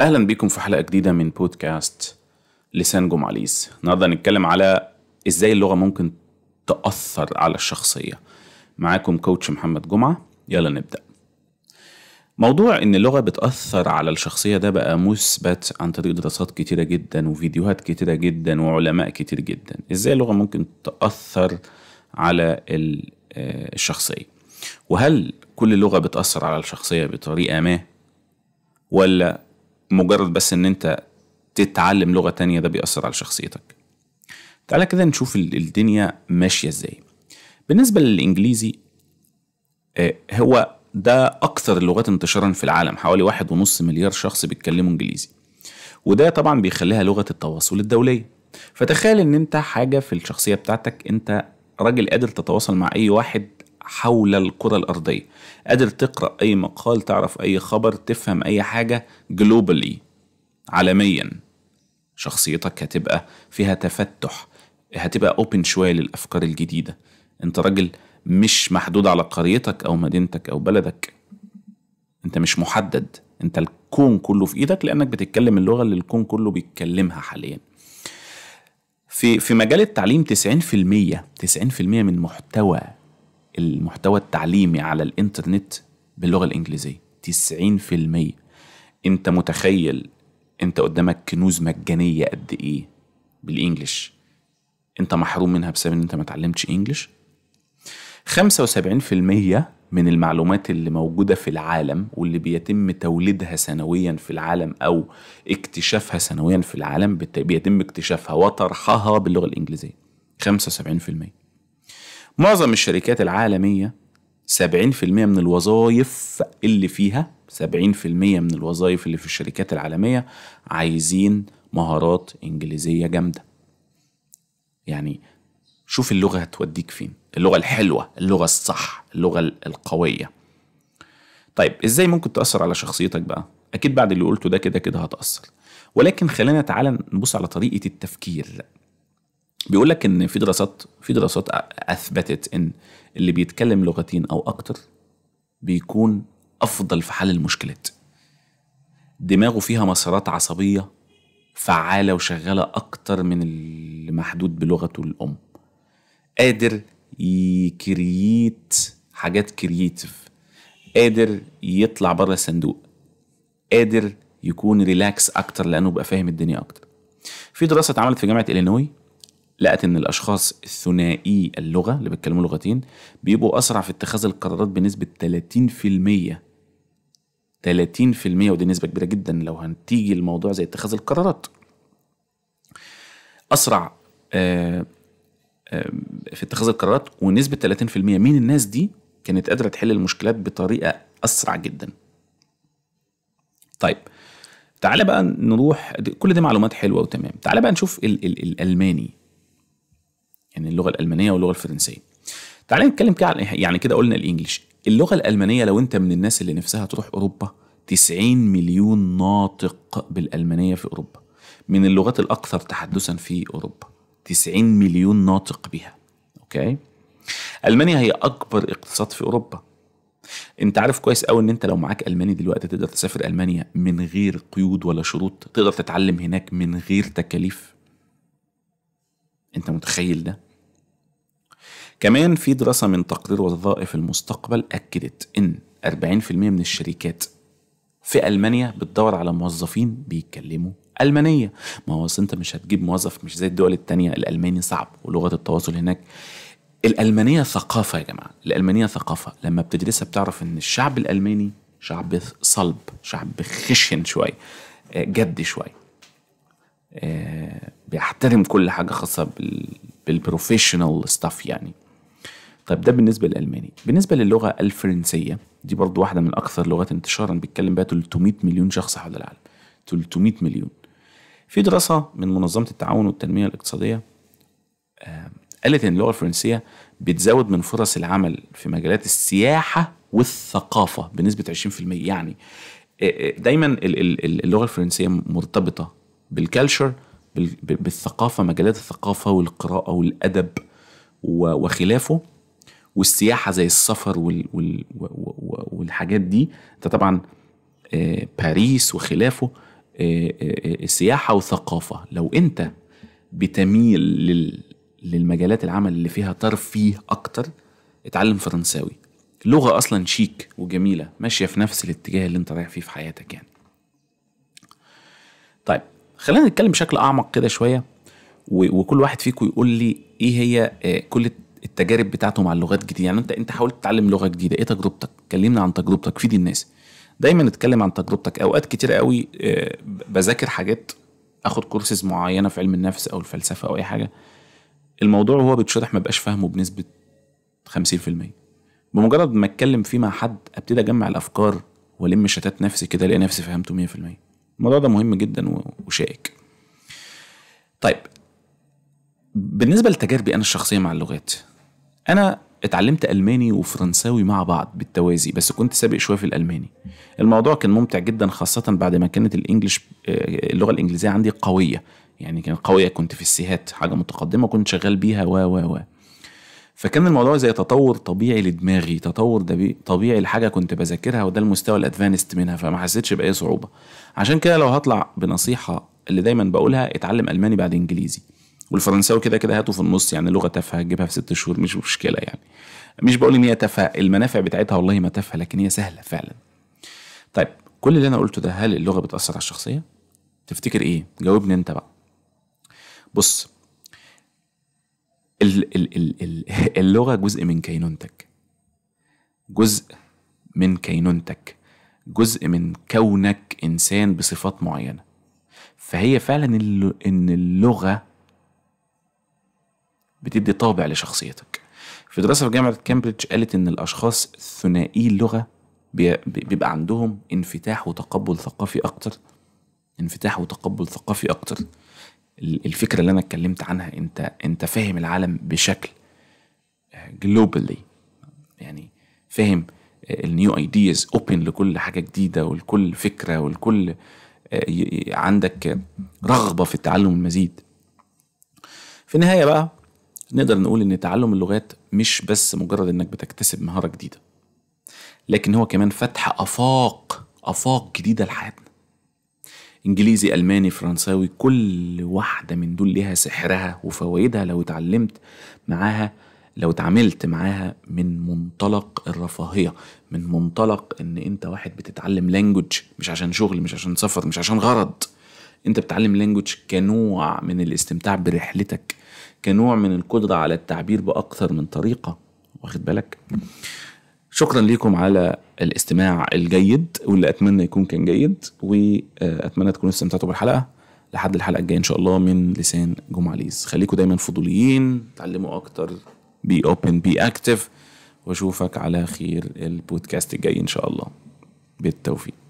اهلا بيكم في حلقه جديده من بودكاست لسان جمعليز النهارده هنتكلم على ازاي اللغه ممكن تاثر على الشخصيه معاكم كوتش محمد جمعه يلا نبدا موضوع ان اللغه بتاثر على الشخصيه ده بقى مثبت عن طريق دراسات كتيره جدا وفيديوهات كتيره جدا وعلماء كتير جدا ازاي اللغه ممكن تاثر على آه، الشخصيه وهل كل لغه بتاثر على الشخصيه بطريقه ما ولا مجرد بس ان انت تتعلم لغه تانية ده بيأثر على شخصيتك تعالى كده نشوف الدنيا ماشيه ازاي بالنسبه للانجليزي آه، هو ده اكثر اللغات انتشارا في العالم حوالي واحد ونص مليار شخص بيتكلموا انجليزي وده طبعا بيخليها لغه التواصل الدوليه فتخيل ان انت حاجه في الشخصيه بتاعتك انت راجل قادر تتواصل مع اي واحد حول الكرة الأرضية قادر تقرأ أي مقال تعرف أي خبر تفهم أي حاجة جلوبالي عالميا شخصيتك هتبقى فيها تفتح هتبقى اوبن شوية للأفكار الجديدة انت راجل مش محدود على قريتك أو مدينتك أو بلدك انت مش محدد انت الكون كله في ايدك لانك بتتكلم اللغه اللي الكون كله بيتكلمها حاليا في في مجال التعليم 90% 90% من محتوى المحتوى التعليمي على الانترنت باللغه الانجليزيه 90% انت متخيل انت قدامك كنوز مجانيه قد ايه بالانجلش انت محروم منها بسبب ان انت ما اتعلمتش انجلش 75% من المعلومات اللي موجوده في العالم واللي بيتم توليدها سنويا في العالم او اكتشافها سنويا في العالم بيتم اكتشافها وطرحها باللغه الانجليزيه 75% معظم الشركات العالمية 70% من الوظائف اللي فيها 70% من الوظائف اللي في الشركات العالمية عايزين مهارات إنجليزية جامدة يعني شوف اللغة هتوديك فين اللغة الحلوة اللغة الصح اللغة القوية طيب ازاي ممكن تأثر على شخصيتك بقى أكيد بعد اللي قلته ده كده كده هتأثر ولكن خلينا تعالى نبص على طريقة التفكير بيقول لك ان في دراسات في دراسات اثبتت ان اللي بيتكلم لغتين او اكتر بيكون افضل في حل المشكلات دماغه فيها مسارات عصبيه فعاله وشغاله اكتر من اللي محدود بلغته الام قادر يكرييت حاجات كرييتيف قادر يطلع بره الصندوق قادر يكون ريلاكس اكتر لانه بقى فاهم الدنيا اكتر في دراسه اتعملت في جامعه الينوي لقت ان الاشخاص الثنائي اللغه اللي بيتكلموا لغتين بيبقوا اسرع في اتخاذ القرارات بنسبه 30% 30% ودي نسبه كبيره جدا لو هنتيجي الموضوع زي اتخاذ القرارات اسرع آه، آه، في اتخاذ القرارات ونسبه 30% من الناس دي كانت قادره تحل المشكلات بطريقه اسرع جدا طيب تعالى بقى نروح كل دي معلومات حلوه وتمام تعالى بقى نشوف الـ الـ الالماني يعني اللغه الالمانيه واللغه الفرنسيه تعالى نتكلم كده إيه؟ يعني كده قلنا الانجليش اللغه الالمانيه لو انت من الناس اللي نفسها تروح اوروبا 90 مليون ناطق بالالمانيه في اوروبا من اللغات الاكثر تحدثا في اوروبا 90 مليون ناطق بها اوكي المانيا هي اكبر اقتصاد في اوروبا انت عارف كويس قوي ان انت لو معاك الماني دلوقتي تقدر تسافر المانيا من غير قيود ولا شروط تقدر تتعلم هناك من غير تكاليف انت متخيل ده كمان في دراسة من تقرير وظائف المستقبل أكدت إن 40% من الشركات في ألمانيا بتدور على موظفين بيتكلموا ألمانية ما هو أنت مش هتجيب موظف مش زي الدول التانية الألماني صعب ولغة التواصل هناك الألمانية ثقافة يا جماعة الألمانية ثقافة لما بتدرسها بتعرف إن الشعب الألماني شعب صلب شعب خشن شوية آه، جد شوية آه، بيحترم كل حاجة خاصة بالبروفيشنال ستاف يعني طيب ده بالنسبة للألماني بالنسبة للغة الفرنسية دي برضو واحدة من أكثر لغات انتشارا بيتكلم بها 300 مليون شخص حول العالم 300 مليون في دراسة من منظمة التعاون والتنمية الاقتصادية آه، قالت إن اللغة الفرنسية بتزود من فرص العمل في مجالات السياحة والثقافة بنسبة 20% يعني آه، آه، دايما اللغة الفرنسية مرتبطة بالكالشر بالثقافة مجالات الثقافة والقراءة والأدب وخلافه والسياحه زي السفر وال وال والحاجات دي ده طبعا آه، باريس وخلافه آه، آه، سياحه وثقافه لو انت بتميل لل للمجالات العمل اللي فيها ترفيه اكتر اتعلم فرنساوي لغه اصلا شيك وجميله ماشيه في نفس الاتجاه اللي انت رايح فيه في حياتك يعني طيب خلينا نتكلم بشكل اعمق كده شويه وكل واحد فيكم يقول لي ايه هي كل التجارب بتاعته مع اللغات الجديده يعني انت انت حاولت تتعلم لغه جديده ايه تجربتك كلمنا عن تجربتك فيد الناس دايما اتكلم عن تجربتك اوقات كتير قوي آه، بذاكر حاجات اخد كورسز معينه في علم النفس او الفلسفه او اي حاجه الموضوع وهو بيتشرح ما بقاش فاهمه بنسبه 50% بمجرد ما اتكلم فيه مع حد ابتدي اجمع الافكار والم شتات نفسي كده الاقي نفسي فهمته 100% الموضوع ده مهم جدا وشائك طيب بالنسبه لتجاربي انا الشخصيه مع اللغات انا اتعلمت الماني وفرنساوي مع بعض بالتوازي بس كنت سابق شويه في الالماني الموضوع كان ممتع جدا خاصه بعد ما كانت الانجليش آه، اللغه الانجليزيه عندي قويه يعني كانت قويه كنت في السيهات حاجه متقدمه كنت شغال بيها و و و فكان الموضوع زي تطور طبيعي لدماغي تطور طبيعي لحاجه كنت بذاكرها وده المستوى الادفانست منها فما حسيتش باي صعوبه عشان كده لو هطلع بنصيحه اللي دايما بقولها اتعلم الماني بعد انجليزي والفرنساوي كده كده هاته في النص يعني لغه تافهه تجيبها في ست شهور مش مشكله يعني مش بقول ان هي تافهه المنافع بتاعتها والله ما تافهه لكن هي سهله فعلا طيب كل اللي انا قلته ده هل اللغه بتاثر على الشخصيه تفتكر ايه جاوبني انت بقى بص ال ال ال اللغه جزء من كينونتك جزء من كينونتك جزء من كونك انسان بصفات معينه فهي فعلا ان اللغه بتدي طابع لشخصيتك في دراسة في جامعة كامبريدج قالت إن الأشخاص ثنائي اللغة بيبقى عندهم انفتاح وتقبل ثقافي أكتر انفتاح وتقبل ثقافي أكتر الفكرة اللي أنا اتكلمت عنها أنت أنت فاهم العالم بشكل جلوبالي آه، يعني فاهم النيو ايدياز اوبن لكل حاجه جديده ولكل فكره ولكل آه، عندك رغبه في التعلم المزيد في النهايه بقى نقدر نقول إن تعلم اللغات مش بس مجرد إنك بتكتسب مهارة جديدة لكن هو كمان فتح آفاق آفاق جديدة لحياتنا إنجليزي ألماني فرنساوي كل واحدة من دول ليها سحرها وفوائدها لو اتعلمت معاها لو اتعاملت معاها من منطلق الرفاهية من منطلق ان انت واحد بتتعلم لانجوج مش عشان شغل مش عشان سفر مش عشان غرض انت بتتعلم لانجوج كنوع من الاستمتاع برحلتك كنوع من القدرة على التعبير بأكثر من طريقة واخد بالك شكرا لكم على الاستماع الجيد واللي أتمنى يكون كان جيد وأتمنى تكونوا استمتعتوا بالحلقة لحد الحلقة الجاية إن شاء الله من لسان ليز خليكم دايما فضوليين تعلموا أكتر بي أوبن بي أكتف وأشوفك على خير البودكاست الجاي إن شاء الله بالتوفيق